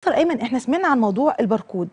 دكتور ايمن احنا سمعنا عن موضوع الباركود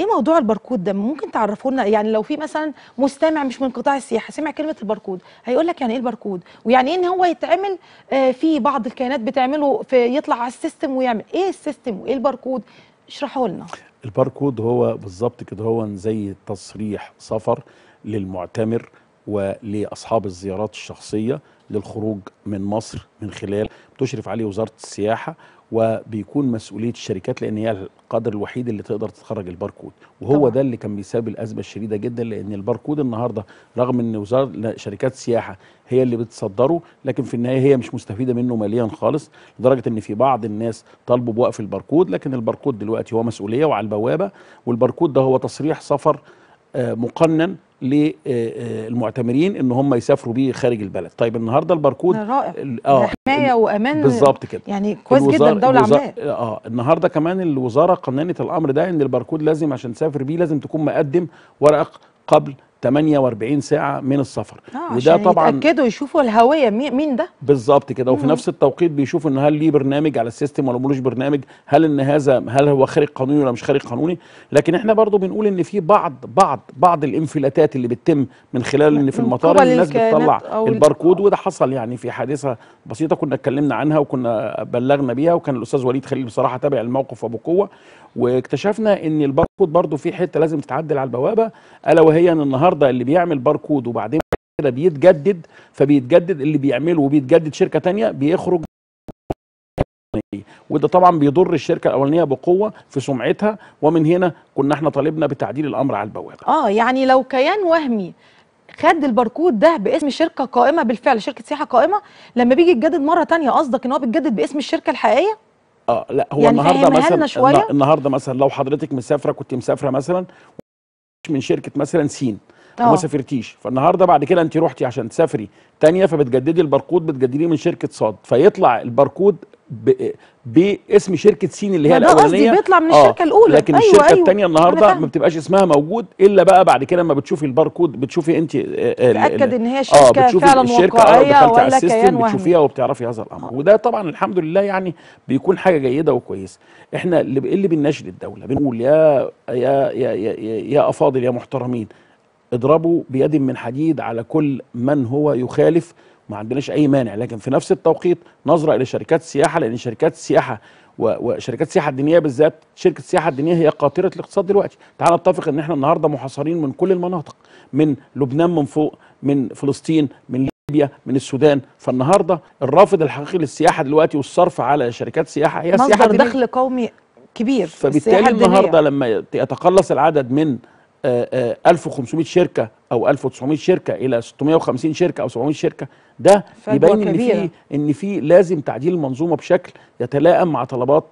ايه موضوع الباركود ده ممكن تعرفوا لنا يعني لو في مثلا مستمع مش من قطاع السياحه سمع كلمه الباركود هيقول لك يعني ايه الباركود ويعني ايه ان هو يتعمل آه، في بعض الكيانات بتعمله في يطلع على السيستم ويعمل ايه السيستم وايه الباركود اشرحوا لنا الباركود هو بالظبط كده هو زي تصريح سفر للمعتمر ولاصحاب الزيارات الشخصيه للخروج من مصر من خلال بتشرف عليه وزاره السياحه وبيكون مسؤوليه الشركات لان هي القدر الوحيد اللي تقدر تتخرج الباركود وهو طبعا. ده اللي كان بيسبب الازمه الشديده جدا لان الباركود النهارده رغم ان وزاره شركات سياحه هي اللي بتصدره لكن في النهايه هي مش مستفيده منه ماليا خالص لدرجه ان في بعض الناس طالبوا بوقف الباركود لكن الباركود دلوقتي هو مسؤوليه وعلى البوابه والباركود ده هو تصريح سفر مقنن للمعتمرين ان هم يسافروا بيه خارج البلد طيب النهارده الباركود رائع اه حمايه وامان بالظبط كده يعني كويس جدا الدوله عاملاه اه النهارده كمان الوزاره قننت الامر ده ان الباركود لازم عشان تسافر بيه لازم تكون مقدم ورق قبل 48 ساعه من السفر آه وده عشان طبعا يتاكدوا يشوفوا الهويه مين ده بالظبط كده وفي نفس التوقيت بيشوفوا ان هل ليه برنامج على السيستم ولا ملوش برنامج هل ان هذا هل هو خارج قانوني ولا مش خارج قانوني لكن احنا برضو بنقول ان في بعض بعض بعض الانفلاتات اللي بتتم من خلال ان في المطار الناس بتطلع الباركود وده حصل يعني في حادثه بسيطه كنا اتكلمنا عنها وكنا بلغنا بيها وكان الاستاذ وليد خليل بصراحه تابع الموقف وبقوه واكتشفنا ان الباركود كود برضه في حته لازم تتعدل على البوابه الا وهي ان النهارده اللي بيعمل باركود وبعدين كده بيتجدد فبيتجدد اللي بيعمله وبيتجدد شركه ثانيه بيخرج وده طبعا بيضر الشركه الاولانيه بقوه في سمعتها ومن هنا كنا احنا طالبنا بتعديل الامر على البوابه اه يعني لو كيان وهمي خد الباركود ده باسم شركه قائمه بالفعل شركه سياحه قائمه لما بيجي يتجدد مره ثانيه قصدك ان هو بيتجدد باسم الشركه الحقيقيه اه لا هو يعني النهارده مثلا شوية؟ النهارده مثلا لو حضرتك مسافره كنت مسافره مثلا من شركه مثلا سين وما آه. سافرتيش فالنهارده بعد كده انت رحتي عشان تسافري ثانيه فبتجددي الباركود بتجدديه من شركه صاد فيطلع الباركود باسم شركه سين اللي هي الاولانيه بيطلع من آه الشركه الاولى لكن أيوة الشركه أيوة الثانيه النهارده ما بتبقاش اسمها موجود الا بقى بعد كده لما بتشوفي الباركود بتشوفي انت تاكد ان هي آه، شركه آه فعلا الشركه واقعيه آه ولا كيان بتشوفيها وبتعرفي هذا الامر آه. وده طبعا الحمد لله يعني بيكون حاجه جيده وكويسه احنا اللي اللي بنناشد الدوله بنقول يا يا يا يا, يا افاضل يا محترمين اضربوا بيد من حديد على كل من هو يخالف ما عندناش اي مانع لكن في نفس التوقيت نظره الى شركات السياحه لان شركات السياحه وشركات السياحه الدينيه بالذات شركه السياحه الدينيه هي قاطره الاقتصاد دلوقتي تعال نتفق ان احنا النهارده محاصرين من كل المناطق من لبنان من فوق من فلسطين من ليبيا من السودان فالنهارده الرافد الحقيقي للسياحه دلوقتي والصرف على شركات السياحه هي السياحه مصدر دخل قومي كبير فبالتالي النهارده لما يتقلص العدد من 1500 آه، آه، شركه او 1900 شركه الى 650 شركه او 700 شركه ده يبين ان في ان في لازم تعديل المنظومه بشكل يتلائم مع طلبات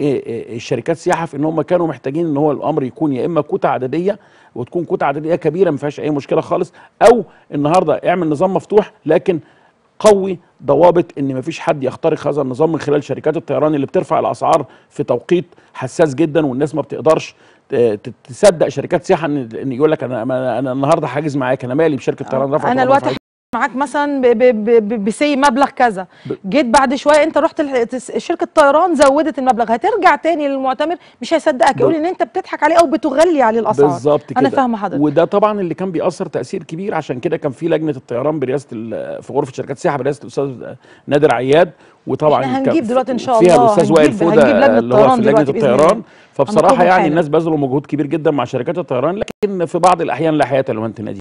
الشركات آه، السياحه في ان هم كانوا محتاجين ان هو الامر يكون يا اما كوتا عدديه وتكون كوتا عدديه كبيره ما فيهاش اي مشكله خالص او النهارده اعمل نظام مفتوح لكن قوي ضوابط ان مفيش حد يخترق هذا النظام من خلال شركات الطيران اللي بترفع الاسعار في توقيت حساس جدا والناس ما بتقدرش آه، تصدق شركات سياحه ان يقول لك انا انا النهارده حاجز معاك انا مالي بشركه آه. طيران رفعت انا الوقت معاك مثلا بسي مبلغ كذا جيت بعد شويه انت رحت شركه الطيران زودت المبلغ هترجع تاني للمعتمر مش هيصدقك يقول ان انت بتضحك عليه او بتغلي عليه الاسعار بالظبط كده انا فاهمه حضرتك وده طبعا اللي كان بيأثر تاثير كبير عشان كده كان في لجنه الطيران برئاسه في غرفه شركات السياحه برئاسه الاستاذ نادر عياد وطبعا احنا هنجيب دلوقتي ان شاء الله فيها الاستاذ وائل فوده اللي هو في لجنه الطيران فبصراحه يعني الناس بذلوا مجهود كبير جدا مع شركات الطيران لكن في بعض الاحيان لا حياه لمن تنادي